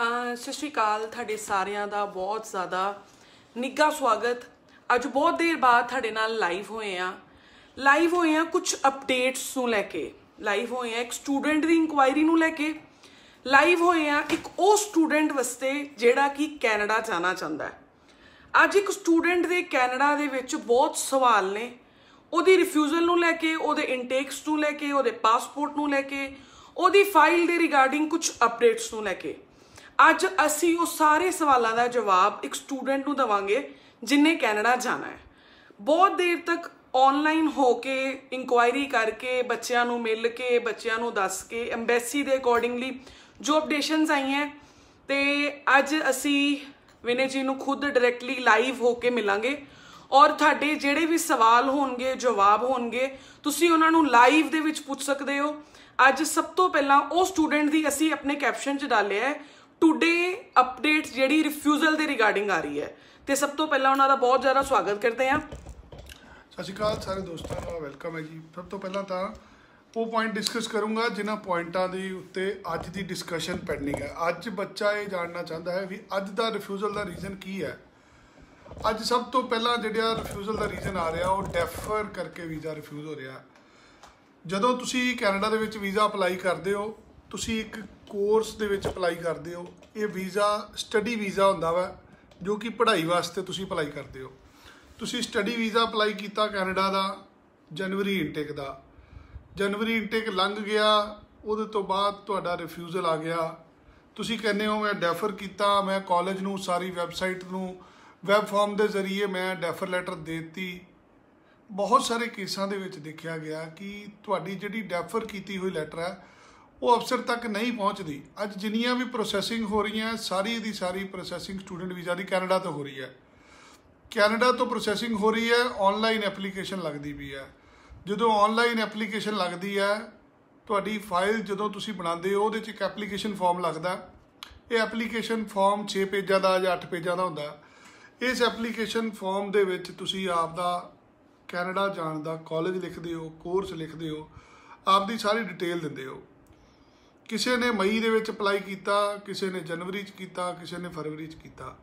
ਸਤਿ ਸ਼੍ਰੀ ਅਕਾਲ ਤੁਹਾਡੇ ਸਾਰਿਆਂ ਦਾ ਬਹੁਤ ਜ਼ਿਆਦਾ ਨਿੱਘਾ ਸਵਾਗਤ ਅੱਜ ਬਹੁਤ ਦੇਰ ਬਾਅਦ ਤੁਹਾਡੇ ਨਾਲ ਲਾਈਵ ਹੋਏ ਆ ਲਾਈਵ ਹੋਏ ਆ ਕੁਝ ਅਪਡੇਟਸ ਨੂੰ ਲੈ ਕੇ ਲਾਈਵ ਹੋਏ ਆ ਇੱਕ ਸਟੂਡੈਂਟ ਦੀ ਇਨਕੁਆਇਰੀ ਨੂੰ ਲੈ ਕੇ ਲਾਈਵ ਹੋਏ ਆ ਇੱਕ ਉਹ ਸਟੂਡੈਂਟ ਵਾਸਤੇ ਜਿਹੜਾ ਕਿ ਕੈਨੇਡਾ ਜਾਣਾ ਚਾਹੁੰਦਾ ਹੈ ਅੱਜ ਇੱਕ ਸਟੂਡੈਂਟ ਦੇ ਕੈਨੇਡਾ ਦੇ ਵਿੱਚ ਬਹੁਤ ਸਵਾਲ ਨੇ ਉਹਦੀ ਰਿਫਿਊਜ਼ਲ ਨੂੰ ਲੈ ਕੇ ਉਹਦੇ ਇਨਟੇਕਸ ਨੂੰ ਲੈ ਕੇ ਉਹਦੇ ਪਾਸਪੋਰਟ ਨੂੰ ਲੈ ਕੇ ਉਹਦੀ ਫਾਈਲ ਦੇ ਰਿਗਾਰਡਿੰਗ ਕੁਝ ਅਪਡੇਟਸ ਨੂੰ ਲੈ ਕੇ ਅੱਜ ਅਸੀਂ ਉਹ ਸਾਰੇ ਸਵਾਲਾਂ ਦਾ ਜਵਾਬ ਇੱਕ ਸਟੂਡੈਂਟ ਨੂੰ ਦਵਾਂਗੇ ਜਿਨੇ ਕੈਨੇਡਾ ਜਾਣਾ ਹੈ ਬਹੁਤ ਦੇਰ ਤੱਕ ਆਨਲਾਈਨ ਹੋ ਕੇ ਇਨਕੁਆਇਰੀ ਕਰਕੇ ਬੱਚਿਆਂ ਨੂੰ ਮਿਲ ਕੇ ਬੱਚਿਆਂ ਨੂੰ ਦੱਸ ਕੇ ਐਮਬੈਸੀ ਦੇ ਅਕੋਰਡਿੰਗਲੀ ਜੋ ਅਪਡੇਸ਼ਨਸ ਆਈਆਂ ਤੇ ਅੱਜ ਅਸੀਂ ਵਿਨੇ ਜੀ ਨੂੰ ਖੁਦ ਡਾਇਰੈਕਟਲੀ ਲਾਈਵ ਹੋ ਕੇ ਮਿਲਾਂਗੇ ਔਰ ਤੁਹਾਡੇ ਜਿਹੜੇ ਵੀ ਸਵਾਲ ਹੋਣਗੇ ਜਵਾਬ ਹੋਣਗੇ ਤੁਸੀਂ ਉਹਨਾਂ ਨੂੰ ਲਾਈਵ ਦੇ ਵਿੱਚ ਪੁੱਛ ਸਕਦੇ ਹੋ ਅੱਜ ਸਭ ਤੋਂ ਪਹਿਲਾਂ ਉਹ ਸਟੂਡੈਂਟ ਦੀ ਅਸੀਂ ਆਪਣੇ ਕੈਪਸ਼ਨ 'ਚ ਡਾਲਿਆ ਹੈ ਟੁਡੇ ਅਪਡੇਟਸ ਜਿਹੜੀ ਰਿਫਿਊਜ਼ਲ ਦੇ ਰਿਗਾਰਡਿੰਗ ਆ ਰਹੀ ਹੈ ਤੇ ਸਭ ਤੋਂ ਪਹਿਲਾਂ ਉਹਨਾਂ ਦਾ ਬਹੁਤ ਜ਼ਿਆਦਾ ਸਵਾਗਤ ਕਰਦੇ ਆ ਸਤਿ ਸ਼੍ਰੀ ਅਕਾਲ ਸਾਰੇ ਦੋਸਤਾਂ ਨੂੰ ਵੈਲਕਮ ਹੈ ਜੀ ਸਭ ਤੋਂ ਪਹਿਲਾਂ ਤਾਂ ਉਹ ਪੁਆਇੰਟ ਡਿਸਕਸ ਕਰੂੰਗਾ ਜਿਨ੍ਹਾਂ ਪੁਆਇੰਟਾਂ ਦੇ ਉੱਤੇ ਅੱਜ ਦੀ ਡਿਸਕਸ਼ਨ ਪੈਂਡਿੰਗ ਹੈ ਅੱਜ ਬੱਚਾ ਇਹ ਜਾਣਨਾ ਚਾਹੁੰਦਾ ਹੈ ਵੀ ਅੱਜ ਦਾ ਰਿਫਿਊਜ਼ਲ ਦਾ ਰੀਜ਼ਨ ਕੀ ਹੈ ਅੱਜ ਸਭ ਤੋਂ ਪਹਿਲਾਂ ਜਿਹੜਾ ਰਿਫਿਊਜ਼ਲ ਦਾ ਰੀਜ਼ਨ ਆ ਰਿਹਾ ਉਹ ਡੈਫਰ ਕਰਕੇ ਵੀਜ਼ਾ ਰਿਫਿਊਜ਼ ਹੋ ਰਿਹਾ ਜਦੋਂ ਤੁਸੀਂ ਕੈਨੇਡਾ ਦੇ ਵਿੱਚ ਵੀਜ਼ਾ ਅਪਲਾਈ ਕਰਦੇ ਹੋ ਤੁਸੀਂ ਇੱਕ ਕੋਰਸ ਦੇ ਵਿੱਚ ਅਪਲਾਈ ਕਰਦੇ ਹੋ ਇਹ ਵੀਜ਼ਾ ਸਟੱਡੀ ਵੀਜ਼ਾ ਹੁੰਦਾ ਵਾ ਜੋ ਕਿ ਪੜ੍ਹਾਈ ਵਾਸਤੇ ਤੁਸੀਂ ਅਪਲਾਈ ਕਰਦੇ ਹੋ ਤੁਸੀਂ ਸਟੱਡੀ ਵੀਜ਼ਾ ਅਪਲਾਈ ਕੀਤਾ ਕੈਨੇਡਾ ਦਾ ਜਨਵਰੀ ਇਨਟੇਕ ਦਾ ਜਨਵਰੀ ਇਨਟੇਕ ਲੰਘ ਗਿਆ ਉਹਦੇ ਤੋਂ ਬਾਅਦ ਤੁਹਾਡਾ ਰਿਫਿਊਜ਼ਲ ਆ ਗਿਆ ਤੁਸੀਂ ਕਹਿੰਦੇ ਹੋ ਮੈਂ ਡੈਫਰ ਕੀਤਾ ਮੈਂ ਕਾਲਜ ਨੂੰ ਸਾਰੀ ਵੈਬਸਾਈਟ ਨੂੰ ਵੈਬ ਫਾਰਮ ਦੇ ਜ਼ਰੀਏ ਮੈਂ ਡੈਫਰ ਲੈਟਰ ਦਿੱਤੀ ਬਹੁਤ ਸਾਰੇ ਕੇਸਾਂ ਦੇ ਵਿੱਚ ਦੇਖਿਆ ਗਿਆ ਕਿ ਤੁਹਾਡੀ ਜਿਹੜੀ ਡੈਫਰ ਕੀਤੀ ਹੋਈ ਲੈਟਰ ਹੈ ਉਹ ਅਫਸਰ ਤੱਕ ਨਹੀਂ ਪਹੁੰਚਦੀ ਅੱਜ ਜਿੰਨੀਆਂ ਵੀ ਪ੍ਰੋਸੈਸਿੰਗ ਹੋ ਰਹੀਆਂ ਸਾਰੀ ਦੀ ਸਾਰੀ ਪ੍ਰੋਸੈਸਿੰਗ ਸਟੂਡੈਂਟ ਵੀਜ਼ਾ ਦੀ ਕੈਨੇਡਾ ਤੋਂ ਹੋ ਰਹੀ ਹੈ ਕੈਨੇਡਾ ਤੋਂ ਪ੍ਰੋਸੈਸਿੰਗ ਹੋ ਰਹੀ ਹੈ ਆਨਲਾਈਨ ਐਪਲੀਕੇਸ਼ਨ ਲੱਗਦੀ ਵੀ ਹੈ ਜਦੋਂ ਆਨਲਾਈਨ ਐਪਲੀਕੇਸ਼ਨ ਲੱਗਦੀ ਹੈ ਤੁਹਾਡੀ ਫਾਈਲ ਜਦੋਂ ਤੁਸੀਂ ਬਣਾਉਂਦੇ ਹੋ ਉਹਦੇ 'ਚ ਇੱਕ ਐਪਲੀਕੇਸ਼ਨ ਫਾਰਮ ਲੱਗਦਾ ਇਹ ਐਪਲੀਕੇਸ਼ਨ ਫਾਰਮ 6 ਪੇਜਾਂ ਦਾ ਜਾਂ 8 ਪੇਜਾਂ ਦਾ ਹੁੰਦਾ ਇਸ ਐਪਲੀਕੇਸ਼ਨ ਫਾਰਮ ਦੇ ਵਿੱਚ ਤੁਸੀਂ ਆਪ ਦਾ ਕੈਨੇਡਾ ਜਾਣ ਦਾ ਕਾਲਜ ਲਿਖਦੇ ਹੋ ਕੋਰਸ ਲਿਖਦੇ ਹੋ ਆਪਦੀ ਸਾਰੀ ਡਿਟੇਲ ਦਿੰਦੇ ਹੋ ਕਿਸੇ ਨੇ ਮਈ ਦੇ ਵਿੱਚ ਅਪਲਾਈ ਕੀਤਾ ਕਿਸੇ ਨੇ ਜਨਵਰੀ 'ਚ ਕੀਤਾ ਕਿਸੇ ਨੇ ਫਰਵਰੀ 'ਚ ਕੀਤਾ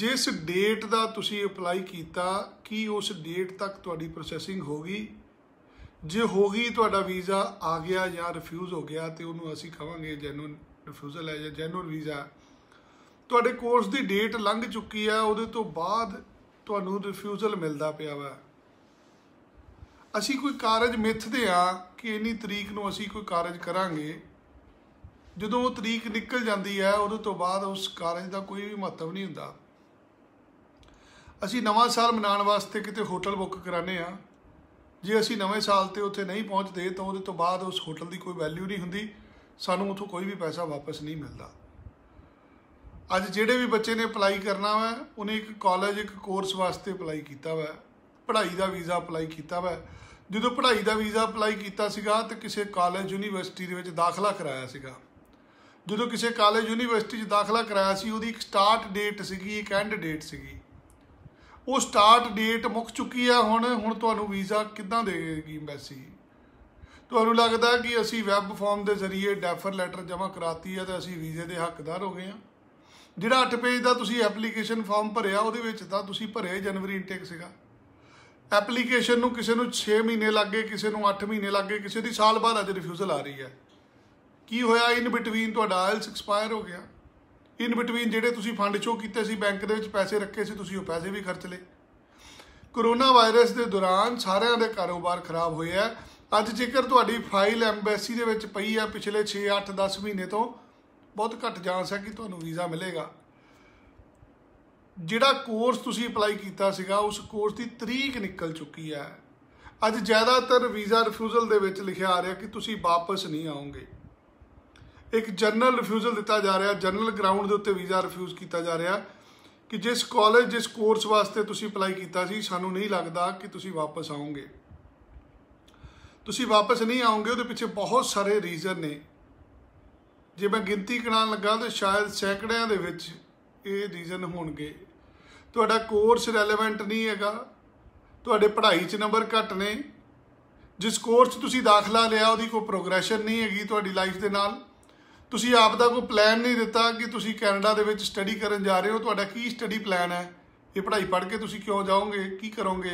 ਜਿਸ ਡੇਟ ਦਾ ਤੁਸੀਂ ਅਪਲਾਈ ਕੀਤਾ ਕੀ ਉਸ ਡੇਟ ਤੱਕ ਤੁਹਾਡੀ ਪ੍ਰੋਸੈਸਿੰਗ ਹੋ ਗਈ ਜੇ ਹੋ ਗਈ ਤੁਹਾਡਾ ਵੀਜ਼ਾ ਆ ਗਿਆ ਜਾਂ ਰਿਫਿਊਜ਼ ਹੋ ਗਿਆ ਤੇ ਉਹਨੂੰ ਅਸੀਂ ਕਹਾਂਗੇ ਜੈਨੂਨ ਰਿਫਿਊਜ਼ਲ ਹੈ ਜਾਂ ਜੈਨੂਨ ਵੀਜ਼ਾ ਤੁਹਾਡੇ ਕੋਰਸ ਦੀ ਡੇਟ ਲੰਘ ਚੁੱਕੀ ਆ ਉਹਦੇ ਤੋਂ ਬਾਅਦ ਤੁਹਾਨੂੰ ਰਿਫਿਊਜ਼ਲ ਮਿਲਦਾ ਪਿਆ ਵਾ ਅਸੀਂ ਕੋਈ ਕਾਰਜ ਮਿੱਥਦੇ ਆ ਕਿ ਇਨੀ ਤਰੀਕ ਨੂੰ ਅਸੀਂ ਕੋਈ ਕਾਰਜ ਕਰਾਂਗੇ ਜਦੋਂ ਉਹ ਤਰੀਕ ਨਿਕਲ ਜਾਂਦੀ ਹੈ ਉਹਦੇ ਤੋਂ ਬਾਅਦ ਉਸ ਕਾਰਜ ਦਾ ਕੋਈ ਵੀ ਮਹੱਤਵ ਨਹੀਂ ਹੁੰਦਾ ਅਸੀਂ ਨਵਾਂ ਸਾਲ ਮਨਾਉਣ ਵਾਸਤੇ ਕਿਤੇ ਹੋਟਲ ਬੁੱਕ ਕਰਾਨੇ ਆ ਜੇ ਅਸੀਂ ਨਵੇਂ ਸਾਲ ਤੇ ਉੱਥੇ ਨਹੀਂ ਪਹੁੰਚਦੇ ਤਾਂ ਉਹਦੇ ਤੋਂ ਬਾਅਦ ਉਸ ਹੋਟਲ ਦੀ ਕੋਈ ਵੈਲਿਊ ਨਹੀਂ ਹੁੰਦੀ ਸਾਨੂੰ ਉਥੋਂ ਕੋਈ ਵੀ ਪੈਸਾ ਵਾਪਸ ਨਹੀਂ ਮਿਲਦਾ ਅੱਜ ਜਿਹੜੇ ਵੀ ਬੱਚੇ ਨੇ ਅਪਲਾਈ ਕਰਨਾ ਵਾ ਉਹਨੇ ਇੱਕ ਕਾਲਜ ਇੱਕ ਕੋਰਸ ਵਾਸਤੇ ਅਪਲਾਈ ਕੀਤਾ ਵਾ ਪੜ੍ਹਾਈ ਦਾ ਵੀਜ਼ਾ ਅਪਲਾਈ ਕੀਤਾ ਵਾ ਜਦੋਂ ਪੜ੍ਹਾਈ ਦਾ ਵੀਜ਼ਾ ਅਪਲਾਈ ਕੀਤਾ ਸੀਗਾ ਤੇ ਕਿਸੇ ਕਾਲਜ ਯੂਨੀਵਰਸਿਟੀ ਦੇ ਵਿੱਚ ਦਾਖਲਾ ਕਰਾਇਆ ਸੀਗਾ ਜਦੋਂ ਕਿਸੇ ਕਾਲਜ ਯੂਨੀਵਰਸਿਟੀ 'ਚ ਦਾਖਲਾ ਕਰਾਇਆ ਸੀ ਉਹਦੀ ਇੱਕ ਸਟਾਰਟ ਡੇਟ ਸੀਗੀ ਇੱਕ ਐਂਡ ਡੇਟ ਸੀਗੀ ਉਹ ਸਟਾਰਟ ਡੇਟ ਮੁੱਕ ਚੁੱਕੀ ਆ ਹੁਣ ਹੁਣ ਤੁਹਾਨੂੰ ਵੀਜ਼ਾ ਕਿੱਦਾਂ ਦੇਗੀ ਐਮਬੈਸੀ ਤੁਹਾਨੂੰ ਲੱਗਦਾ ਕਿ ਅਸੀਂ ਵੈਬ ਫਾਰਮ ਦੇ ਜ਼ਰੀਏ ਡੈਫਰ ਲੈਟਰ ਜਮ੍ਹਾਂ ਕਰਾਤੀ ਆ ਤਾਂ ਅਸੀਂ ਵੀਜ਼ੇ ਦੇ ਹੱਕਦਾਰ ਹੋ ਗਏ ਆ ਜਿਹੜਾ 8 ਪੇਜ ਦਾ ਤੁਸੀਂ ਐਪਲੀਕੇਸ਼ਨ ਫਾਰਮ ਭਰਿਆ ਉਹਦੇ ਵਿੱਚ ਤਾਂ ਤੁਸੀਂ ਭਰੇ ਜਨਵਰੀ ਇਨਟੇਕ ਸੀਗਾ ਐਪਲੀਕੇਸ਼ਨ ਨੂੰ ਕਿਸੇ ਨੂੰ 6 ਮਹੀਨੇ ਲੱਗੇ ਕਿਸੇ ਨੂੰ 8 ਮਹੀਨੇ ਲੱਗੇ ਕਿਸੇ ਦੀ ਸਾਲ ਬਾਅਦ ਅਜੇ ਰਿਫਿਊਜ਼ਲ ਆ ਰਹੀ ਹੈ ਕੀ ਹੋਇਆ ਇਨ ਬਿਟਵੀਨ ਤੁਹਾਡਾ ਆਇਲਸ ਐਕਸਪਾਇਰ ਹੋ ਗਿਆ ਇਨ ਬਿਟਵੀਨ ਜਿਹੜੇ ਤੁਸੀਂ ਫੰਡ ਚੋ ਕੀਤੇ ਸੀ ਬੈਂਕ ਦੇ ਵਿੱਚ ਪੈਸੇ ਰੱਖੇ ਸੀ ਤੁਸੀਂ ਉਹ ਪੈਸੇ ਵੀ ਖਰਚ ਲਏ ਕਰੋਨਾ ਵਾਇਰਸ ਦੇ ਦੌਰਾਨ ਸਾਰਿਆਂ ਦੇ ਕਾਰੋਬਾਰ ਖਰਾਬ ਹੋਏ ਆ ਅੱਜ ਜੇਕਰ ਤੁਹਾਡੀ ਫਾਈਲ ਐਮਬੈਸੀ ਦੇ ਵਿੱਚ ਪਈ ਆ ਪਿਛਲੇ 6 8 10 ਮਹੀਨੇ ਤੋਂ ਬਹੁਤ ਘੱਟ ਚਾਂਸ ਹੈ ਕਿ ਤੁਹਾਨੂੰ ਵੀਜ਼ਾ ਮਿਲੇਗਾ ਜਿਹੜਾ ਕੋਰਸ ਤੁਸੀਂ ਅਪਲਾਈ ਕੀਤਾ ਸੀਗਾ ਉਸ ਕੋਰਸ ਦੀ ਤਰੀਕ ਨਿਕਲ ਚੁੱਕੀ ਹੈ ਅੱਜ ਜ਼ਿਆਦਾਤਰ ਵੀਜ਼ਾ ਰਿਫਿਊਜ਼ਲ ਦੇ ਵਿੱਚ ਲਿਖਿਆ ਆ ਰਿਹਾ ਕਿ ਤੁਸੀਂ ਵਾਪਸ ਨਹੀਂ ਆਓਗੇ ਇੱਕ ਜਨਰਲ ਰਿਫਿਊਜ਼ਲ ਦਿੱਤਾ ਜਾ ਰਿਹਾ ਜਨਰਲ ਗਰਾਊਂਡ ਦੇ ਉੱਤੇ ਵੀਜ਼ਾ ਰਿਫਿਊਜ਼ ਕੀਤਾ ਜਾ ਰਿਹਾ ਕਿ ਜਿਸ ਕਾਲਜ ਜਿਸ ਕੋਰਸ ਵਾਸਤੇ ਤੁਸੀਂ ਅਪਲਾਈ ਕੀਤਾ ਸੀ ਸਾਨੂੰ ਨਹੀਂ ਲੱਗਦਾ ਕਿ ਤੁਸੀਂ ਵਾਪਸ ਆਉਂਗੇ ਤੁਸੀਂ ਵਾਪਸ ਨਹੀਂ ਆਉਂਗੇ ਉਹਦੇ ਪਿੱਛੇ ਬਹੁਤ ਸਾਰੇ ਰੀਜ਼ਨ ਨੇ ਜੇ ਮੈਂ ਗਿਣਤੀ ਕਰਨ ਲੱਗਾ ਤਾਂ ਸ਼ਾਇਦ ਸੈਂਕੜਿਆਂ ਦੇ ਵਿੱਚ ਇਹ ਰੀਜ਼ਨ ਹੋਣਗੇ ਤੁਹਾਡਾ ਕੋਰਸ ਰੈਲੇਵੈਂਟ ਨਹੀਂ ਹੈਗਾ ਤੁਹਾਡੇ ਪੜ੍ਹਾਈ 'ਚ ਨੰਬਰ ਘੱਟ ਨੇ ਜਿਸ ਕੋਰਸ ਤੁਸੀਂ ਦਾਖਲਾ ਲਿਆ ਉਹਦੀ ਕੋਈ ਪ੍ਰੋਗਰੈਸ਼ਨ ਨਹੀਂ ਹੈਗੀ ਤੁਹਾਡੀ ਲਾਈਫ ਦੇ ਨਾਲ ਤੁਸੀਂ ਆਪ ਦਾ ਕੋਈ ਪਲਾਨ ਨਹੀਂ ਦਿੱਤਾ ਕਿ ਤੁਸੀਂ ਕੈਨੇਡਾ ਦੇ ਵਿੱਚ ਸਟੱਡੀ ਕਰਨ ਜਾ ਰਹੇ ਹੋ ਤੁਹਾਡਾ ਕੀ ਸਟੱਡੀ ਪਲਾਨ ਹੈ ਇਹ ਪੜ੍ਹਾਈ ਪੜ੍ਹ ਕੇ ਤੁਸੀਂ ਕਿਉਂ ਜਾਓਗੇ ਕੀ ਕਰੋਗੇ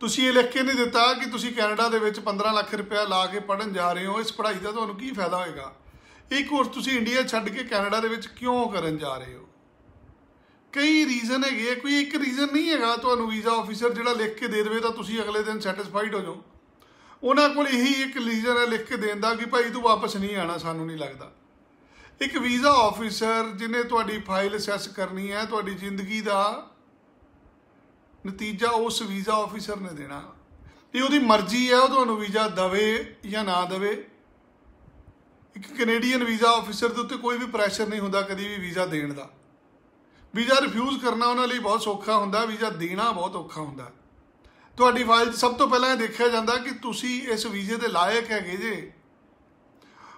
ਤੁਸੀਂ ਇਹ ਲਿਖ ਕੇ ਨਹੀਂ ਦਿੱਤਾ ਕਿ ਤੁਸੀਂ ਕੈਨੇਡਾ ਦੇ ਵਿੱਚ 15 ਲੱਖ ਰੁਪਇਆ ਲਾ ਕੇ ਪੜ੍ਹਨ ਜਾ ਰਹੇ ਹੋ ਇਸ ਪੜ੍ਹਾਈ ਦਾ ਤੁਹਾਨੂੰ ਕੀ ਫਾਇਦਾ ਹੋਏਗਾ ਇਹ ਕੋਰਸ ਤੁਸੀਂ ਇੰਡੀਆ ਛੱਡ ਕੇ ਕੈਨੇਡਾ ਦੇ ਵਿੱਚ ਕਿਉਂ ਕਰਨ ਜਾ ਰਹੇ ਹੋ ਕਈ ਰੀਜ਼ਨ ਹੈਗੇ ਕੋਈ ਇੱਕ ਰੀਜ਼ਨ ਨਹੀਂ ਹੈਗਾ ਤੁਹਾਨੂੰ ਵੀਜ਼ਾ ਆਫੀਸਰ ਜਿਹੜਾ ਲਿਖ ਕੇ ਦੇ ਦੇਵੇ ਤਾਂ ਤੁਸੀਂ ਅਗਲੇ ਦਿਨ ਸੈਟੀਸਫਾਈਡ ਹੋ ਜਾਓ ਉਹਨਾਂ ਕੋਲ ਇਹੀ ਇੱਕ ਲੀਜ਼ਰ ਹੈ ਲਿਖ ਕੇ ਦੇਂਦਾ ਕਿ ਭਾਈ ਤੂੰ ਵਾਪਸ ਨਹੀਂ ਆਣਾ ਸਾਨੂੰ ਨਹੀਂ ਲੱਗਦਾ ਇੱਕ ਵੀਜ਼ਾ ਆਫੀਸਰ ਜਿਨੇ ਤੁਹਾਡੀ ਫਾਈਲ ਅਸੈਸ ਕਰਨੀ ਹੈ ਤੁਹਾਡੀ ਜ਼ਿੰਦਗੀ ਦਾ ਨਤੀਜਾ ਉਸ ਵੀਜ਼ਾ ਆਫੀਸਰ ਨੇ ਦੇਣਾ ਇਹ ਉਹਦੀ ਮਰਜ਼ੀ ਹੈ ਉਹ ਤੁਹਾਨੂੰ ਵੀਜ਼ਾ ਦਵੇ ਜਾਂ ਨਾ ਦਵੇ ਇੱਕ ਕੈਨੇਡੀਅਨ ਵੀਜ਼ਾ ਆਫੀਸਰ ਦੇ ਉੱਤੇ ਕੋਈ ਵੀ ਪ੍ਰੈਸ਼ਰ ਨਹੀਂ ਹੁੰਦਾ ਕਦੀ ਵੀ ਵੀਜ਼ਾ ਦੇਣ ਦਾ ਵੀਜ਼ਾ ਰਿਫਿਊਜ਼ ਕਰਨਾ ਉਹਨਾਂ ਲਈ ਬਹੁਤ ਸੌਖਾ ਹੁੰਦਾ ਵੀਜ਼ਾ ਦੇਣਾ ਬਹੁਤ ਔਖਾ ਹੁੰਦਾ ਤੁਹਾਡੀ ਫਾਈਲ ਸਭ ਤੋਂ ਪਹਿਲਾਂ ਇਹ ਦੇਖਿਆ ਜਾਂਦਾ ਕਿ ਤੁਸੀਂ ਇਸ ਵੀਜ਼ੇ ਦੇ ਲਾਇਕ ਹੈਗੇ ਜੇ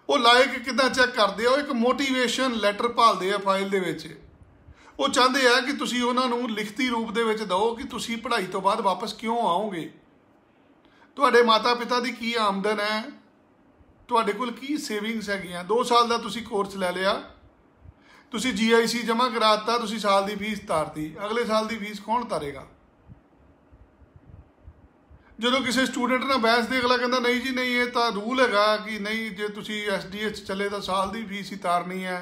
ਉਹ ਲਾਇਕ ਕਿਦਾਂ ਚੈੱਕ ਕਰਦੇ ਆ ਇੱਕ ਮੋਟੀਵੇਸ਼ਨ ਲੈਟਰ ਭਾਲਦੇ ਆ ਫਾਈਲ ਦੇ ਵਿੱਚ ਉਹ ਚਾਹੁੰਦੇ ਆ ਕਿ ਤੁਸੀਂ ਉਹਨਾਂ ਨੂੰ ਲਿਖਤੀ ਰੂਪ ਦੇ ਵਿੱਚ ਦਿਓ ਕਿ ਤੁਸੀਂ ਪੜ੍ਹਾਈ ਤੋਂ ਬਾਅਦ ਵਾਪਸ ਕਿਉਂ ਆਓਗੇ ਤੁਹਾਡੇ ਮਾਤਾ-ਪਿਤਾ ਦੀ ਕੀ ਆਮਦਨ ਹੈ ਤੁਹਾਡੇ ਕੋਲ ਕੀ ਸੇਵਿੰਗਸ ਹੈਗੀਆਂ 2 ਸਾਲ ਦਾ ਤੁਸੀਂ ਕੋਰਸ ਲੈ ਲਿਆ ਤੁਸੀਂ ਜੀਆਈਸੀ ਜਮ੍ਹਾਂ ਕਰਾਤਾ ਤੁਸੀਂ ਸਾਲ ਦੀ ਫੀਸ ਤਾਰਤੀ ਅਗਲੇ ਸਾਲ ਦੀ ਫੀਸ ਕੌਣ ਤਾਰੇਗਾ ਜਦੋਂ ਕਿਸੇ ਸਟੂਡੈਂਟ ਨਾਲ ਬਹਿਸ ਦੇ ਅਗਲਾ ਕਹਿੰਦਾ ਨਹੀਂ ਜੀ ਨਹੀਂ ਇਹ ਤਾਂ ਰੂਲ ਹੈਗਾ ਕਿ ਨਹੀਂ ਜੇ ਤੁਸੀਂ ਐਸਡੀਐਚ ਚੱਲੇ ਤਾਂ ਸਾਲ ਦੀ ਫੀਸ ਹੀ ਤਾਰਨੀ ਹੈ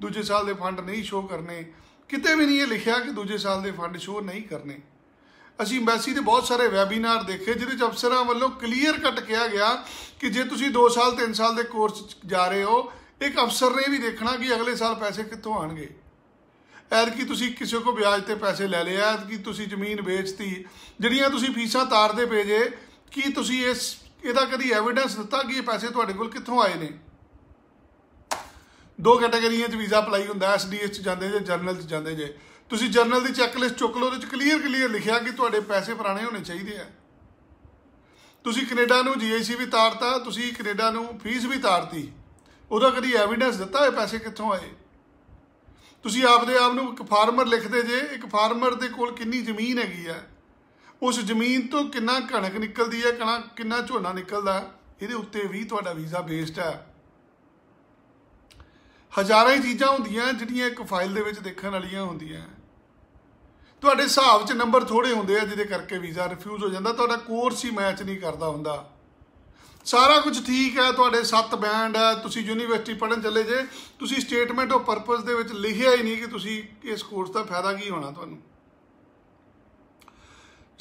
ਦੂਜੇ ਸਾਲ ਦੇ ਫੰਡ ਨਹੀਂ ਸ਼ੋਅ ਕਰਨੇ ਕਿਤੇ ਵੀ ਨਹੀਂ ਇਹ ਲਿਖਿਆ ਕਿ ਦੂਜੇ ਸਾਲ ਦੇ ਫੰਡ ਸ਼ੋਅ ਨਹੀਂ ਕਰਨੇ ਅਸੀਂ ਐਮਬੈਸੀ ਦੇ ਬਹੁਤ ਸਾਰੇ ਵੈਬਿਨਾਰ ਦੇਖੇ ਜਿਹਦੇ ਚ ਅਫਸਰਾਂ ਵੱਲੋਂ ਕਲੀਅਰ ਕੱਟ ਕਿਹਾ ਗਿਆ ਕਿ ਜੇ ਤੁਸੀਂ 2 ਸਾਲ 3 ਸਾਲ ਦੇ ਕੋਰਸ ਜਾ ਰਹੇ ਹੋ ਇੱਕ ਅਫਸਰ ਨੇ ਵੀ ਦੇਖਣਾ ਕਿ ਅਗਲੇ ਸਾਲ ਪੈਸੇ ਕਿੱਥੋਂ ਆਣਗੇ ਐਤਕੀ ਤੁਸੀਂ ਕਿਸੇ ਕੋ ਵਿਆਜ ਤੇ ਪੈਸੇ ਲੈ ਲਿਆ ਐਤਕੀ ਤੁਸੀਂ ਜ਼ਮੀਨ ਵੇਚਤੀ ਜਿਹੜੀਆਂ ਤੁਸੀਂ ਫੀਸਾਂ ਤਾਰਦੇ ਪਏ ਜੇ ਕੀ ਤੁਸੀਂ ਇਸ ਇਹਦਾ ਕਦੀ ਐਵੀਡੈਂਸ ਦਿੱਤਾ ਕਿ ਇਹ ਪੈਸੇ ਤੁਹਾਡੇ ਕੋਲ ਕਿੱਥੋਂ ਆਏ ਨੇ ਦੋ ਕੈਟਾਗਰੀਆਂ 'ਚ ਵੀਜ਼ਾ ਅਪਲਾਈ ਹੁੰਦਾ ਐਸਡੀਐਸ 'ਚ ਜਾਂਦੇ ਜੇ ਜਰਨਲ 'ਚ ਜਾਂਦੇ ਜੇ ਤੁਸੀਂ ਜਰਨਲ ਦੀ ਚੈੱਕ ਲਿਸਟ ਚੁੱਕ ਲਓ ਉਹਦੇ 'ਚ ਕਲੀਅਰ ਕਲੀਅਰ ਲਿਖਿਆ ਕਿ ਤੁਹਾਡੇ ਪੈਸੇ ਪੁਰਾਣੇ ਹੋਣੇ ਚਾਹੀਦੇ ਆ ਤੁਸੀਂ ਕੈਨੇਡਾ ਨੂੰ ਜੀਆਈਸੀ ਵੀ ਤਾਰਤਾ ਤੁਸੀਂ ਕੈਨੇਡਾ ਨੂੰ ਫੀਸ ਵੀ ਤਾਰਤੀ ਉਹਦਾ ਕਦੀ ਐਵੀਡੈਂਸ ਦਿੱਤਾ ਇਹ ਪੈਸੇ ਕਿੱਥੋਂ ਆਏ ਤੁਸੀਂ ਆਪਦੇ ਆਪ ਨੂੰ ਇੱਕ ਫਾਰਮਰ ਲਿਖਦੇ ਜੇ ਇੱਕ ਫਾਰਮਰ ਦੇ ਕੋਲ ਕਿੰਨੀ ਜ਼ਮੀਨ ਹੈਗੀ ਆ ਉਸ ਜ਼ਮੀਨ ਤੋਂ ਕਿੰਨਾ ਕਣਕ ਨਿਕਲਦੀ ਹੈ ਕਿੰਨਾ ਕਿੰਨਾ ਝੋਨਾ ਨਿਕਲਦਾ ਇਹਦੇ ਉੱਤੇ ਵੀ ਤੁਹਾਡਾ ਵੀਜ਼ਾ ਬੇਸਡ ਹੈ ਹਜ਼ਾਰਾਂ ਹੀ ਚੀਜ਼ਾਂ ਹੁੰਦੀਆਂ ਜਿਹੜੀਆਂ ਇੱਕ ਫਾਈਲ ਦੇ ਵਿੱਚ ਦੇਖਣ ਵਾਲੀਆਂ ਹੁੰਦੀਆਂ ਤੁਹਾਡੇ ਹਿਸਾਬ 'ਚ ਨੰਬਰ ਥੋੜੇ ਹੁੰਦੇ ਆ ਜਿਹਦੇ ਕਰਕੇ ਵੀਜ਼ਾ ਰਿਫਿਊਜ਼ ਹੋ ਜਾਂਦਾ ਤੁਹਾਡਾ ਕੋਰਸ ਹੀ ਮੈਚ ਨਹੀਂ ਕਰਦਾ ਹੁੰਦਾ ਸਾਰਾ ਕੁਝ ਠੀਕ ਹੈ ਤੁਹਾਡੇ 7 ਬੈਂਡ ਹੈ ਤੁਸੀਂ ਯੂਨੀਵਰਸਿਟੀ ਪੜਨ ਚੱਲੇ ਜੇ ਤੁਸੀਂ ਸਟੇਟਮੈਂਟ ਆਫ ਪਰਪਸ ਦੇ ਵਿੱਚ ਲਿਖਿਆ ਹੀ ਨਹੀਂ ਕਿ ਤੁਸੀਂ ਇਸ ਕੋਰਸ ਦਾ ਫਾਇਦਾ ਕੀ ਹੋਣਾ ਤੁਹਾਨੂੰ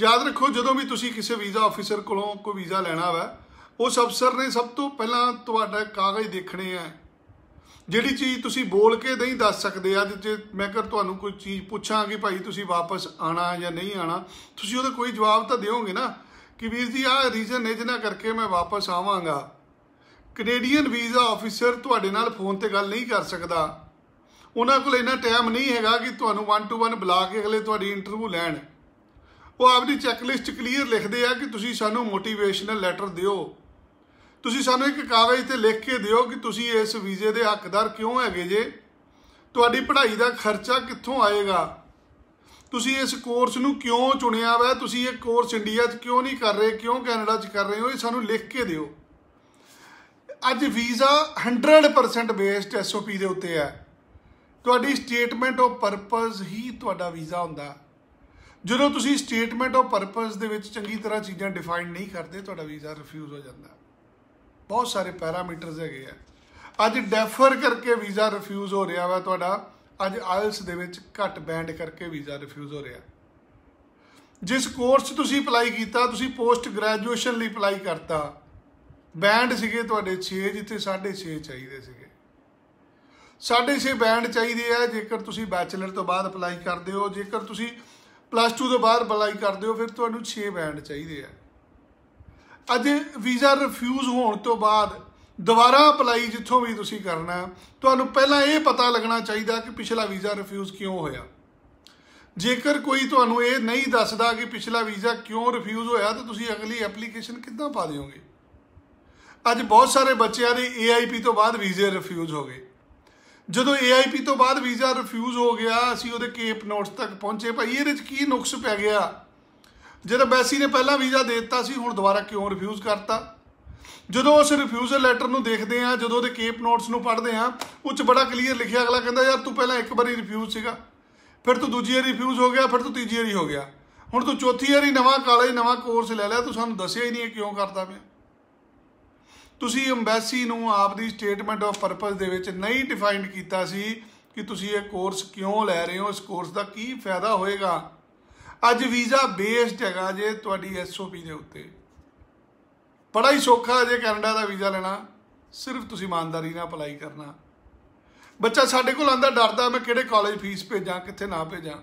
ਯਾਦ ਰੱਖੋ ਜਦੋਂ ਵੀ ਤੁਸੀਂ ਕਿਸੇ ਵੀਜ਼ਾ ਆਫੀਸਰ ਕੋਲੋਂ ਕੋਈ ਵੀਜ਼ਾ ਲੈਣਾ ਵਾ ਉਸ ਅਫਸਰ ਨੇ ਸਭ ਤੋਂ ਪਹਿਲਾਂ ਤੁਹਾਡਾ ਕਾਗਜ਼ ਦੇਖਣੇ ਆ ਜਿਹੜੀ ਚੀਜ਼ ਤੁਸੀਂ ਬੋਲ ਕੇ ਨਹੀਂ ਦੱਸ ਸਕਦੇ ਆ ਜੇ ਮੈਂ ਕਰ ਤੁਹਾਨੂੰ ਕੋਈ ਚੀਜ਼ ਪੁੱਛਾਂ ਕਿ ਭਾਈ ਤੁਸੀਂ ਵਾਪਸ ਆਣਾ ਜਾਂ ਨਹੀਂ ਆਣਾ ਤੁਸੀਂ ਉਹਦਾ ਕੋਈ ਜਵਾਬ ਤਾਂ ਦਿਓਗੇ ਨਾ ਕਿ ਵੀਰ ਜੀ ਆ ਰੀਜ਼ਨ ਹੈ ਜਨਾ ਕਰਕੇ ਮੈਂ ਵਾਪਸ ਆਵਾਂਗਾ ਕੈਨੇਡੀਅਨ ਵੀਜ਼ਾ ਆਫੀਸਰ ਤੁਹਾਡੇ ਨਾਲ ਫੋਨ ਤੇ ਗੱਲ ਨਹੀਂ ਕਰ ਸਕਦਾ ਉਹਨਾਂ ਕੋਲ ਇੰਨਾ ਟਾਈਮ ਨਹੀਂ ਹੈਗਾ ਕਿ ਤੁਹਾਨੂੰ 1 ਟੂ 1 ਬੁਲਾ ਕੇ ਅਗਲੇ ਤੁਹਾਡੀ ਇੰਟਰਵਿਊ ਲੈਣ ਉਹ ਆਪਣੀ ਚੈੱਕ ਲਿਸਟ ਕਲੀਅਰ ਲਿਖਦੇ ਆ ਕਿ ਤੁਸੀਂ ਸਾਨੂੰ ਮੋਟੀਵੇਸ਼ਨਲ ਲੈਟਰ ਦਿਓ ਤੁਸੀਂ ਸਾਨੂੰ ਇੱਕ ਕਾਗਜ਼ ਤੇ ਲਿਖ ਕੇ ਦਿਓ ਕਿ ਤੁਸੀਂ ਇਸ ਵੀਜ਼ੇ ਦੇ ਹੱਕਦਾਰ ਕਿਉਂ ਹੈਗੇ ਜੇ ਤੁਹਾਡੀ ਪੜ੍ਹਾਈ ਦਾ ਖਰਚਾ ਕਿੱਥੋਂ ਆਏਗਾ ਤੁਸੀਂ ਇਸ ਕੋਰਸ ਨੂੰ ਕਿਉਂ ਚੁਣਿਆ ਵਾ ਤੁਸੀਂ ਇਹ ਕੋਰਸ ਇੰਡੀਆ 'ਚ ਕਿਉਂ ਨਹੀਂ ਕਰ ਰਹੇ ਕਿਉਂ ਕੈਨੇਡਾ 'ਚ ਕਰ ਰਹੇ ਹੋ ਇਹ ਸਾਨੂੰ ਲਿਖ ਕੇ ਦਿਓ ਅੱਜ ਵੀਜ਼ਾ 100% ਬੇਸਡ ਐਸਓਪੀ ਦੇ ਉੱਤੇ ਹੈ ਤੁਹਾਡੀ ਸਟੇਟਮੈਂਟ ਆਫ ਪਰਪਸ ਹੀ ਤੁਹਾਡਾ ਵੀਜ਼ਾ ਹੁੰਦਾ ਜਦੋਂ ਤੁਸੀਂ ਸਟੇਟਮੈਂਟ ਆਫ ਪਰਪਸ ਦੇ ਵਿੱਚ ਚੰਗੀ ਤਰ੍ਹਾਂ ਚੀਜ਼ਾਂ ਡਿਫਾਈਨ ਨਹੀਂ ਕਰਦੇ ਤੁਹਾਡਾ ਵੀਜ਼ਾ ਰਿਫਿਊਜ਼ ਹੋ ਜਾਂਦਾ ਬਹੁਤ ਸਾਰੇ ਪੈਰਾਮੀਟਰਸ ਹੈਗੇ ਆ ਅੱਜ ਡੈਫਰ ਕਰਕੇ ਵੀਜ਼ਾ ਰਿਫਿਊਜ਼ ਹੋ ਰਿਹਾ ਵਾ ਤੁਹਾਡਾ ਅੱਜ ਆਇਲਸ ਦੇ ਵਿੱਚ ਘੱਟ ਬੈਂਡ ਕਰਕੇ ਵੀਜ਼ਾ ਰਿਫਿਊਜ਼ ਹੋ ਰਿਹਾ ਜਿਸ ਕੋਰਸ ਤੁਸੀਂ ਅਪਲਾਈ ਕੀਤਾ ਤੁਸੀਂ ਪੋਸਟ ਗ੍ਰੈਜੂਏਸ਼ਨ ਲਈ ਅਪਲਾਈ ਕਰਤਾ ਬੈਂਡ ਸੀਗੇ ਤੁਹਾਡੇ 6 ਜਿੱਥੇ 6.5 ਚਾਹੀਦੇ ਸੀਗੇ 6.5 ਬੈਂਡ ਚਾਹੀਦੇ ਆ ਜੇਕਰ ਤੁਸੀਂ ਬੈਚਲਰ ਤੋਂ ਬਾਅਦ ਅਪਲਾਈ ਕਰਦੇ ਹੋ ਜੇਕਰ ਤੁਸੀਂ ਪਲੱਸ 2 ਤੋਂ ਬਾਅਦ ਅਪਲਾਈ ਕਰਦੇ ਹੋ ਫਿਰ ਤੁਹਾਨੂੰ 6 ਬੈਂਡ ਚਾਹੀਦੇ ਆ ਅੱਜ ਵੀਜ਼ਾ ਰਿਫਿਊਜ਼ ਹੋਣ ਤੋਂ ਬਾਅਦ ਦੁਬਾਰਾ ਅਪਲਾਈ ਜਿੱਥੋਂ ਵੀ ਤੁਸੀਂ ਕਰਨਾ ਤੁਹਾਨੂੰ ਪਹਿਲਾਂ ਇਹ ਪਤਾ ਲੱਗਣਾ ਚਾਹੀਦਾ ਕਿ ਪਿਛਲਾ ਵੀਜ਼ਾ ਰਿਫਿਊਜ਼ ਕਿਉਂ ਹੋਇਆ ਜੇਕਰ ਕੋਈ ਤੁਹਾਨੂੰ ਇਹ ਨਹੀਂ ਦੱਸਦਾ ਕਿ ਪਿਛਲਾ ਵੀਜ਼ਾ ਕਿਉਂ ਰਿਫਿਊਜ਼ ਹੋਇਆ ਤਾਂ ਤੁਸੀਂ ਅਗਲੀ ਐਪਲੀਕੇਸ਼ਨ ਕਿੱਦਾਂ ਪਾ ਦਿਓਗੇ ਅੱਜ ਬਹੁਤ ਸਾਰੇ ਬੱਚਿਆਂ ਦੇ AIP ਤੋਂ ਬਾਅਦ ਵੀਜ਼ੇ ਰਿਫਿਊਜ਼ ਹੋ ਗਏ ਜਦੋਂ AIP ਤੋਂ ਬਾਅਦ ਵੀਜ਼ਾ ਰਿਫਿਊਜ਼ ਹੋ ਗਿਆ ਅਸੀਂ ਉਹਦੇ ਕੇਪ ਨੋਟਸ ਤੱਕ ਪਹੁੰਚੇ ਭਾਈ ਇਹਦੇ ਵਿੱਚ ਕੀ ਨੁਕਸ ਪੈ ਗਿਆ ਜਦੋਂ ਬੈਸੀ ਨੇ ਪਹਿਲਾਂ ਵੀਜ਼ਾ ਦੇ ਦਿੱਤਾ ਸੀ ਹੁਣ ਦੁਬਾਰਾ ਕਿਉਂ ਰਿਫਿਊਜ਼ ਕਰਤਾ ਜਦੋਂ ਉਸ ਰਿਫਿਊਜ਼ਲ ਲੈਟਰ ਨੂੰ ਦੇਖਦੇ ਆ ਜਦੋਂ ਉਹਦੇ ਕੇਪ ਨੋਟਸ ਨੂੰ ਪੜ੍ਹਦੇ ਆ ਉੱਚ ਬੜਾ ਕਲੀਅਰ ਲਿਖਿਆ ਅਗਲਾ ਕਹਿੰਦਾ ਯਾਰ ਤੂੰ ਪਹਿਲਾਂ ਇੱਕ ਵਾਰੀ ਰਿਫਿਊਜ਼ ਸੀਗਾ ਫਿਰ ਤੂੰ ਦੂਜੀ ਵਾਰੀ ਰਿਫਿਊਜ਼ ਹੋ ਗਿਆ ਫਿਰ ਤੂੰ ਤੀਜੀ ਵਾਰੀ ਹੋ ਗਿਆ ਹੁਣ ਤੂੰ ਚੌਥੀ ਵਾਰੀ ਨਵਾਂ ਕਾਲਜ ਨਵਾਂ ਕੋਰਸ ਲੈ ਲਿਆ ਤੂੰ ਸਾਨੂੰ ਦੱਸਿਆ ਹੀ ਨਹੀਂ ਕਿਉਂ ਕਰਦਾ ਪਿਆ ਤੁਸੀਂ ਐਮਬੈਸੀ ਨੂੰ ਆਪਦੀ ਸਟੇਟਮੈਂਟ ਆਫ ਪਰਪਸ ਦੇ ਵਿੱਚ ਨਹੀਂ ਡਿਫਾਈਨਡ ਕੀਤਾ ਸੀ ਕਿ ਤੁਸੀਂ ਇਹ ਕੋਰਸ ਕਿਉਂ ਲੈ ਰਹੇ ਹੋ ਇਸ ਕੋਰਸ ਦਾ ਕੀ ਫਾਇਦਾ ਹੋਏਗਾ ਅੱਜ ਵੀਜ਼ਾ ਬੇਸਡ ਹੈਗਾ ਜੇ ਤੁਹਾਡੀ ਐਸਓਪੀ ਦੇ ਉੱਤੇ ਬੜਾ ਹੀ ਸੌਖਾ ਜੇ ਕੈਨੇਡਾ ਦਾ ਵੀਜ਼ਾ ਲੈਣਾ ਸਿਰਫ ਤੁਸੀਂ ਇਮਾਨਦਾਰੀ ਨਾਲ ਅਪਲਾਈ ਕਰਨਾ ਬੱਚਾ ਸਾਡੇ ਕੋਲ ਆਂਦਾ ਡਰਦਾ ਮੈਂ ਕਿਹੜੇ ਕਾਲਜ ਫੀਸ ਭੇਜਾਂ ਕਿੱਥੇ ਨਾ ਭੇਜਾਂ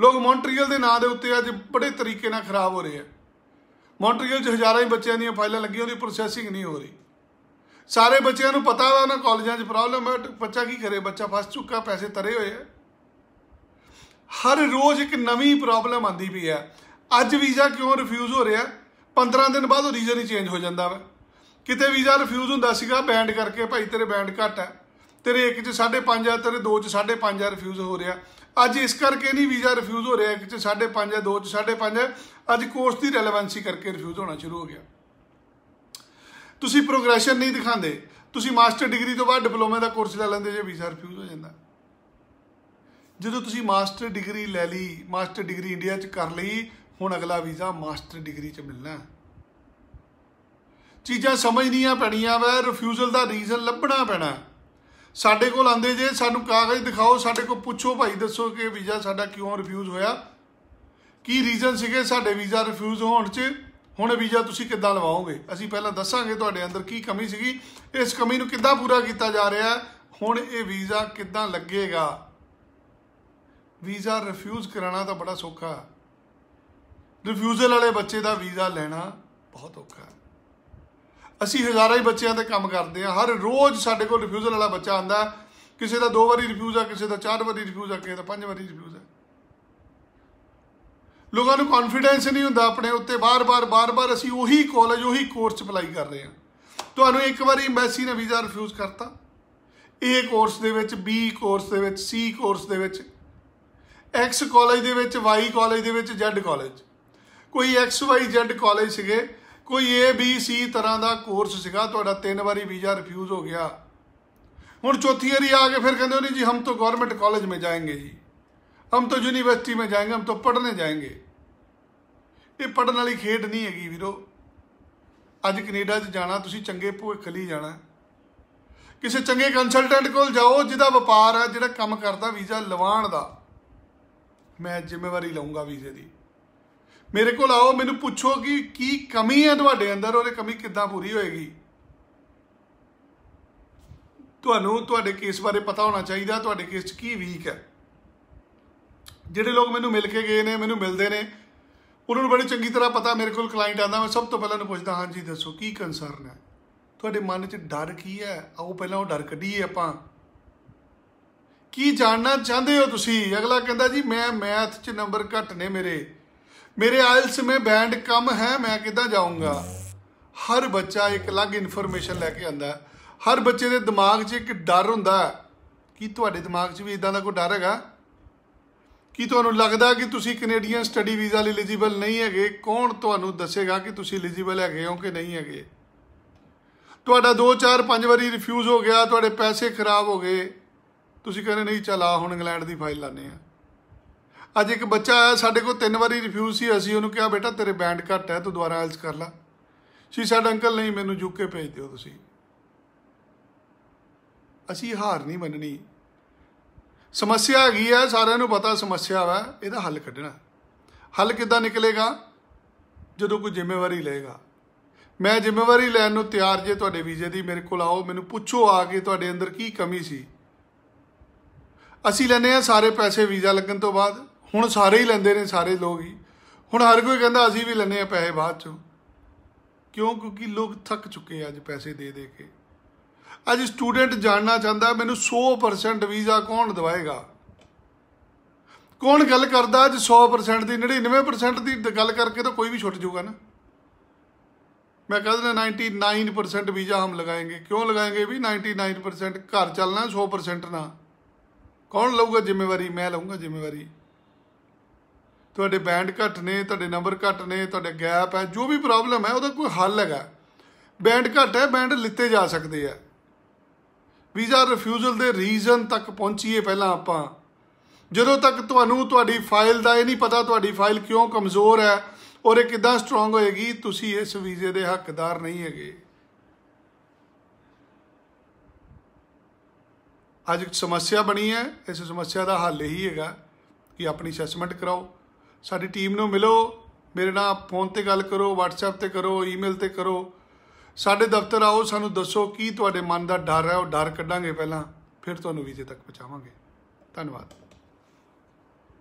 ਲੋਕ ਮੌਂਟਰੀਅਲ ਦੇ ਨਾਂ ਦੇ ਉੱਤੇ ਅੱਜ ਬੜੇ ਤਰੀਕੇ ਨਾਲ ਖਰਾਬ ਹੋ ਰਹੇ ਆ ਮੌਂਟਰੀਅਲ 'ਚ ਹਜ਼ਾਰਾਂ ਹੀ ਬੱਚਿਆਂ ਦੀਆਂ ਫਾਈਲਾਂ ਲੱਗੀਆਂ ਉਹਦੀ ਪ੍ਰੋਸੈਸਿੰਗ ਨਹੀਂ ਹੋ ਰਹੀ ਸਾਰੇ ਬੱਚਿਆਂ ਨੂੰ ਪਤਾ ਵਾ ਉਹਨਾਂ ਕਾਲਜਾਂ 'ਚ ਪ੍ਰੋਬਲਮ ਹੈ ਬੱਚਾ ਕੀ ਕਰੇ ਬੱਚਾ ਫਸ ਚੁੱਕਾ ਪੈਸੇ ਤਰੇ ਹੋਏ ਆ ਹਰ ਰੋਜ਼ ਇੱਕ ਨਵੀਂ ਪ੍ਰੋਬਲਮ ਆਂਦੀ ਪਈ ਆ ਅੱਜ ਵੀਜ਼ਾ ਕਿਉਂ ਰਿਫਿਊਜ਼ ਹੋ ਰਿਹਾ 15 ਦਿਨ ਬਾਅਦ ਉਹ ਰੀਜ਼ਨ ਹੀ ਚੇਂਜ ਹੋ ਜਾਂਦਾ ਵਾ ਕਿਤੇ ਵੀਜ਼ਾ ਰਿਫਿਊਜ਼ ਹੁੰਦਾ ਸੀਗਾ ਬੈਂਡ ਕਰਕੇ ਭਾਈ ਤੇਰੇ ਬੈਂਡ ਘਟ ਹੈ ਤੇਰੇ ਇੱਕ 'ਚ 5.5 ਆ ਤੇਰੇ ਦੋ 'ਚ 5.5 ਆ ਰਿਫਿਊਜ਼ ਹੋ ਰਿਹਾ ਅੱਜ ਇਸ ਕਰਕੇ ਨਹੀਂ ਵੀਜ਼ਾ ਰਿਫਿਊਜ਼ ਹੋ ਰਿਹਾ ਇੱਕ 'ਚ 5.5 ਆ ਦੋ 'ਚ 5.5 ਆ ਅੱਜ ਕੋਰਸ ਦੀ ਰੈਲੇਵੈਂਸੀ ਕਰਕੇ ਰਿਫਿਊਜ਼ ਹੋਣਾ ਸ਼ੁਰੂ ਹੋ ਗਿਆ ਤੁਸੀਂ ਪ੍ਰੋਗਰੈਸ਼ਨ ਨਹੀਂ ਦਿਖਾਉਂਦੇ ਤੁਸੀਂ ਮਾਸਟਰ ਡਿਗਰੀ ਤੋਂ ਬਾਅਦ ਡਿਪਲੋਮਾ ਦਾ ਕੋਰਸ ਲੈ ਲੈਂਦੇ ਜੇ ਵੀਜ਼ਾ ਰਿਫਿਊਜ਼ ਹੋ ਜਾਂਦਾ ਜਦੋਂ ਤੁਸੀਂ ਮਾਸਟਰ ਡਿਗਰੀ ਲੈ ਲਈ ਮਾਸਟਰ ਡਿਗਰੀ ਇੰਡੀਆ 'ਚ ਕਰ ਲਈ ਹੁਣ ਅਗਲਾ ਵੀਜ਼ਾ ਮਾਸਟਰ ਡਿਗਰੀ 'ਚ ਮਿਲਣਾ ਚੀਜ਼ਾਂ ਸਮਝਣੀਆਂ ਪੈਣੀਆਂ ਵੈ ਰਿਫਿਊਜ਼ਲ ਦਾ ਰੀਜ਼ਨ ਲੱਭਣਾ ਪੈਣਾ ਸਾਡੇ ਕੋਲ ਆਂਦੇ ਜੇ ਸਾਨੂੰ ਕਾਗਜ਼ ਦਿਖਾਓ ਸਾਡੇ ਕੋਲ ਪੁੱਛੋ ਭਾਈ ਦੱਸੋ ਕਿ ਵੀਜ਼ਾ ਸਾਡਾ ਕਿਉਂ ਰਿਫਿਊਜ਼ ਹੋਇਆ ਕੀ ਰੀਜ਼ਨ ਸੀਗੇ ਸਾਡੇ ਵੀਜ਼ਾ ਰਿਫਿਊਜ਼ ਹੋਣ 'ਚ ਹੁਣ ਵੀਜ਼ਾ ਤੁਸੀਂ ਕਿੱਦਾਂ ਲਵਾਓਗੇ ਅਸੀਂ ਪਹਿਲਾਂ ਦੱਸਾਂਗੇ ਤੁਹਾਡੇ ਅੰਦਰ ਕੀ ਕਮੀ ਸੀਗੀ ਇਸ ਕਮੀ ਨੂੰ ਕਿੱਦਾਂ ਪੂਰਾ ਕੀਤਾ ਜਾ ਰਿਹਾ ਹੁਣ ਇਹ ਵੀਜ਼ਾ ਕਿੱਦਾਂ ਲੱਗੇਗਾ ਵੀਜ਼ਾ ਰਿਫਿਊਜ਼ ਕਰਾਣਾ ਤਾਂ ਬੜਾ ਸੌਖਾ ਰਿਫਿਊਜ਼ਲ ਵਾਲੇ ਬੱਚੇ ਦਾ ਵੀਜ਼ਾ ਲੈਣਾ ਬਹੁਤ ਔਖਾ ਹੈ ਅਸੀਂ ਹਜ਼ਾਰਾਂ ਹੀ ਬੱਚਿਆਂ ਤੇ ਕੰਮ ਕਰਦੇ ਹਾਂ ਹਰ ਰੋਜ਼ ਸਾਡੇ ਕੋਲ ਰਿਫਿਊਜ਼ਲ ਵਾਲਾ ਬੱਚਾ ਆਂਦਾ ਕਿਸੇ ਦਾ ਦੋ ਵਾਰੀ ਰਿਫਿਊਜ਼ ਆ ਕਿਸੇ ਦਾ ਚਾਰ ਵਾਰੀ ਰਿਫਿਊਜ਼ ਆ ਕਿਸੇ ਦਾ ਪੰਜ ਵਾਰੀ ਰਿਫਿਊਜ਼ ਆ ਲੋਕਾਂ ਨੂੰ ਕੌਨਫੀਡੈਂਸ ਨਹੀਂ ਹੁੰਦਾ ਆਪਣੇ ਉੱਤੇ ਬਾਰ-ਬਾਰ ਬਾਰ-ਬਾਰ ਅਸੀਂ ਉਹੀ ਕਾਲਜ ਉਹੀ ਕੋਰਸ ਅਪਲਾਈ ਕਰ ਰਹੇ ਹਾਂ ਤੁਹਾਨੂੰ ਇੱਕ ਵਾਰੀ ਐਮਬੈਸੀ ਨੇ ਵੀਜ਼ਾ ਰਿਫਿਊਜ਼ ਕਰਤਾ ਏ ਕੋਰਸ ਦੇ ਵਿੱਚ ਬੀ ਕੋਰਸ ਦੇ ਵਿੱਚ ਸੀ ਕੋਰਸ ਦੇ ਵਿੱਚ ਐਕਸ ਕਾਲਜ ਦੇ ਵਿੱਚ ਵਾਈ ਕਾਲਜ ਦੇ ਵਿੱਚ ਜ਼ੈਡ ਕਾਲਜ ਕੋਈ ਐਕਸ ਵਾਈ ਜ਼ੈਡ ਕਾਲਜ ਸੀਗੇ ਕੋਈ ਏ ਬੀ ਸੀ ਤਰ੍ਹਾਂ ਦਾ ਕੋਰਸ ਸੀਗਾ ਤੁਹਾਡਾ ਤਿੰਨ ਵਾਰੀ ਵੀਜ਼ਾ ਰਿਫਿਊਜ਼ ਹੋ ਗਿਆ ਹੁਣ ਚੌਥੀ ਵਾਰੀ ਆ ਕੇ ਫਿਰ ਕਹਿੰਦੇ ਹੋ ਨਹੀਂ ਜੀ ਹਮ ਤੋ ਗਵਰਨਮੈਂਟ ਕਾਲਜ ਮੇ ਜਾਏਂਗੇ ਜੀ ਹਮ ਤੋ ਯੂਨੀਵਰਸਿਟੀ ਮੇ ਜਾਏਂਗੇ ਹਮ ਤੋ ਪੜ੍ਹਨੇ ਜਾਏਂਗੇ ਇਹ ਪੜਨ ਵਾਲੀ ਖੇਡ ਨਹੀਂ ਹੈਗੀ ਵੀਰੋ ਅੱਜ ਕੈਨੇਡਾ 'ਚ ਜਾਣਾ ਤੁਸੀਂ ਚੰਗੇ ਭੁੱਖ ਲਈ ਜਾਣਾ ਕਿਸੇ ਚੰਗੇ ਕੰਸਲਟੈਂਟ ਕੋਲ ਜਾਓ ਜਿਹਦਾ ਵਪਾਰ ਹੈ ਜਿਹੜਾ ਕੰਮ ਕਰਦਾ ਵੀਜ਼ਾ ਲਵਾਉਣ ਦਾ ਮੈਂ ਜ਼ਿੰਮੇਵਾਰੀ ਲਵਾਂਗਾ ਵੀਜ਼ੇ ਦੀ ਮੇਰੇ ਕੋਲ ਆਓ ਮੈਨੂੰ ਪੁੱਛੋ ਕਿ ਕੀ ਕਮੀ ਹੈ ਤੁਹਾਡੇ ਅੰਦਰ ਇਹ ਕਮੀ ਕਿੱਦਾਂ ਪੂਰੀ ਹੋਏਗੀ ਤੁਹਾਨੂੰ ਤੁਹਾਡੇ ਕੇਸ ਬਾਰੇ ਪਤਾ ਹੋਣਾ ਚਾਹੀਦਾ ਤੁਹਾਡੇ ਕੇਸ 'ਚ ਕੀ ਵੀਕ ਹੈ ਜਿਹੜੇ ਲੋਕ ਮੈਨੂੰ ਮਿਲ ਕੇ ਗਏ ਨੇ ਮੈਨੂੰ ਮਿਲਦੇ ਨੇ ਉਹਨਾਂ ਨੂੰ ਬੜੀ ਚੰਗੀ ਤਰ੍ਹਾਂ ਪਤਾ ਮੇਰੇ ਕੋਲ ਕਲਾਇੰਟ ਆਂਦਾ ਮੈਂ ਸਭ ਤੋਂ ਪਹਿਲਾਂ ਉਹਨੂੰ ਪੁੱਛਦਾ ਹਾਂ ਜੀ ਦੱਸੋ ਕੀ ਕੰਸਰਨ ਹੈ ਤੁਹਾਡੇ ਮਨ 'ਚ ਡਰ ਕੀ ਹੈ ਆਓ ਪਹਿਲਾਂ ਉਹ ਡਰ ਕੱਢੀਏ ਆਪਾਂ ਕੀ ਜਾਣਨਾ ਚਾਹੁੰਦੇ ਹੋ ਤੁਸੀਂ ਅਗਲਾ ਕਹਿੰਦਾ ਜੀ ਮੈਂ ਮੈਥ 'ਚ ਨੰਬਰ ਘੱਟ ਨੇ ਮੇਰੇ ਮੇਰੇ ਆਇਲਸ ਮੇ ਬੈਂਡ ਕਮ ਹੈ ਮੈਂ ਕਿੱਦਾਂ ਜਾਊਂਗਾ ਹਰ ਬੱਚਾ ਇੱਕ ਅਲੱਗ ਇਨਫੋਰਮੇਸ਼ਨ ਲੈ ਕੇ ਆਂਦਾ ਹਰ ਬੱਚੇ ਦੇ ਦਿਮਾਗ 'ਚ ਇੱਕ ਡਰ ਹੁੰਦਾ ਕੀ ਤੁਹਾਡੇ ਦਿਮਾਗ 'ਚ ਵੀ ਇਦਾਂ ਦਾ ਕੋਈ ਡਰ ਹੈਗਾ ਕੀ ਤੁਹਾਨੂੰ ਲੱਗਦਾ ਕਿ ਤੁਸੀਂ ਕੈਨੇਡੀਅਨ ਸਟੱਡੀ ਵੀਜ਼ਾ ਲਈ ਐਲੀਜੀਬਲ ਨਹੀਂ ਹੈਗੇ ਕੌਣ ਤੁਹਾਨੂੰ ਦੱਸੇਗਾ ਕਿ ਤੁਸੀਂ ਐਲੀਜੀਬਲ ਹੈਗੇ ਹੋ ਕਿ ਨਹੀਂ ਹੈਗੇ ਤੁਹਾਡਾ 2 4 5 ਵਾਰੀ ਰਿਫਿਊਜ਼ ਹੋ ਗਿਆ ਤੁਹਾਡੇ ਪੈਸੇ ਖਰਾਬ ਹੋ ਗਏ ਤੁਸੀਂ ਕਹਿੰਦੇ ਨਹੀਂ ਚਲਾ ਹੁਣ ਇੰਗਲੈਂਡ ਦੀ ਫਾਈਲ ਲਾਣੇ ਆ ਅੱਜ ਇੱਕ ਬੱਚਾ ਆਇਆ ਸਾਡੇ ਕੋਲ ਤਿੰਨ ਵਾਰੀ ਰਿਫਿਊਜ਼ ਸੀ ਅਸੀਂ ਉਹਨੂੰ ਕਿਹਾ ਬੇਟਾ ਤੇਰੇ ਬੈਂਡ ਘੱਟ ਹੈ ਤੂੰ ਦੁਬਾਰਾ ਐਲਸ ਕਰ ਲੈ ਸ਼ੀ ਸਾਡ ਅੰਕਲ ਨਹੀਂ ਮੈਨੂੰ ਯੂਕੇ ਭੇਜ ਦਿਓ ਤੁਸੀਂ ਅਸੀਂ ਹਾਰ ਨਹੀਂ ਮੰਨਣੀ ਸਮੱਸਿਆ ਹੈਗੀ ਹੈ ਸਾਰਿਆਂ ਨੂੰ ਪਤਾ ਸਮੱਸਿਆ ਵਾ ਇਹਦਾ ਹੱਲ ਕੱਢਣਾ ਹੱਲ ਕਿੱਦਾਂ ਨਿਕਲੇਗਾ ਜਦੋਂ ਕੋਈ ਜ਼ਿੰਮੇਵਾਰੀ ਲਏਗਾ ਮੈਂ ਜ਼ਿੰਮੇਵਾਰੀ ਲੈਣ ਨੂੰ ਤਿਆਰ ਜੇ ਤੁਹਾਡੇ ਵੀਜ਼ੇ ਦੀ ਮੇਰੇ ਕੋਲ ਆਓ ਮੈਨੂੰ ਪੁੱਛੋ ਆ ਕੇ ਤੁਹਾਡੇ ਅੰਦਰ ਕੀ ਕਮੀ ਸੀ ਅਸੀਂ ਲੈਨੇ ਆ ਸਾਰੇ ਪੈਸੇ ਵੀਜ਼ਾ ਲੱਗਣ ਤੋਂ ਬਾਅਦ ਹੁਣ ਸਾਰੇ ਹੀ ਲੈਂਦੇ ਨੇ ਸਾਰੇ ਲੋਕ ਹੀ ਹੁਣ ਹਰ ਕੋਈ ਕਹਿੰਦਾ ਅਸੀਂ ਵੀ ਲੈਨੇ ਆ ਪੈਸੇ ਬਾਅਦ ਚੋਂ ਕਿਉਂ ਕਿਉਂਕਿ ਲੋਕ ਥੱਕ ਚੁੱਕੇ ਅੱਜ ਪੈਸੇ ਦੇ ਦੇ ਕੇ ਅੱਜ ਸਟੂਡੈਂਟ ਜਾਣਨਾ ਚਾਹੁੰਦਾ ਮੈਨੂੰ 100% ਵੀਜ਼ਾ ਕੌਣ ਦਵਾਏਗਾ ਕੌਣ ਗੱਲ ਕਰਦਾ ਅੱਜ 100% ਦੀ 99% ਦੀ ਗੱਲ ਕਰਕੇ ਤਾਂ ਕੋਈ ਵੀ ਛੁੱਟ ਜਾਊਗਾ ਨਾ ਮੈਂ ਕਹਿੰਦਾ 99% ਵੀਜ਼ਾ ਹਮ ਲਗਾਏਗੇ ਕਿਉਂ ਲਗਾਏਗੇ ਵੀ 99% ਘਰ ਚੱਲਣਾ 100% ਨਾ ਕੌਣ ਲਊਗਾ ਜ਼ਿੰਮੇਵਾਰੀ ਮੈਂ ਲਊਗਾ ਜ਼ਿੰਮੇਵਾਰੀ ਤੁਹਾਡੇ ਬੈਂਡ ਘੱਟ ਨੇ ਤੁਹਾਡੇ ਨੰਬਰ ਘੱਟ ਨੇ ਤੁਹਾਡੇ ਗੈਪ ਹੈ ਜੋ ਵੀ ਪ੍ਰੋਬਲਮ ਹੈ ਉਹਦਾ ਕੋਈ ਹੱਲ ਹੈਗਾ ਬੈਂਡ ਘੱਟ ਹੈ ਬੈਂਡ ਲਿੱਤੇ ਜਾ ਸਕਦੇ ਆ ਵੀਜ਼ਾ ਰਿਫਿਊਜ਼ਲ ਦੇ ਰੀਜ਼ਨ ਤੱਕ ਪਹੁੰਚੀਏ ਪਹਿਲਾਂ ਆਪਾਂ ਜਦੋਂ ਤੱਕ ਤੁਹਾਨੂੰ ਤੁਹਾਡੀ ਫਾਈਲ ਦਾ ਇਹ ਨਹੀਂ ਪਤਾ ਤੁਹਾਡੀ ਫਾਈਲ ਕਿਉਂ ਕਮਜ਼ੋਰ ਹੈ ਔਰ ਇਹ ਕਿਦਾਂ ਸਟਰੋਂਗ ਹੋਏਗੀ ਤੁਸੀਂ ਇਸ ਵੀਜ਼ੇ ਦੇ ਹੱਕਦਾਰ ਨਹੀਂ ਹੈਗੇ ਅੱਜ ਸਮੱਸਿਆ ਬਣੀ ਹੈ ਇਸ ਸਮੱਸਿਆ ਦਾ ਹੱਲ ਇਹੀ ਹੈਗਾ ਕਿ ਆਪਣੀ ਅਸੈਸਮੈਂਟ ਕਰਾਓ ਸਾਡੀ ਟੀਮ ਨੂੰ ਮਿਲੋ ਮੇਰੇ ਨਾਲ ਫੋਨ ਤੇ ਗੱਲ ਕਰੋ WhatsApp ਤੇ ਕਰੋ ਈਮੇਲ ਤੇ ਕਰੋ ਸਾਡੇ ਦਫ਼ਤਰ ਆਓ ਸਾਨੂੰ ਦੱਸੋ ਕੀ ਤੁਹਾਡੇ ਮਨ ਦਾ ਡਰ ਹੈ ਉਹ ਡਰ ਕੱਢਾਂਗੇ ਪਹਿਲਾਂ ਫਿਰ ਤੁਹਾਨੂੰ ਵੀਜ਼ੇ ਤੱਕ ਪਹੁੰਚਾਵਾਂਗੇ ਧੰਨਵਾਦ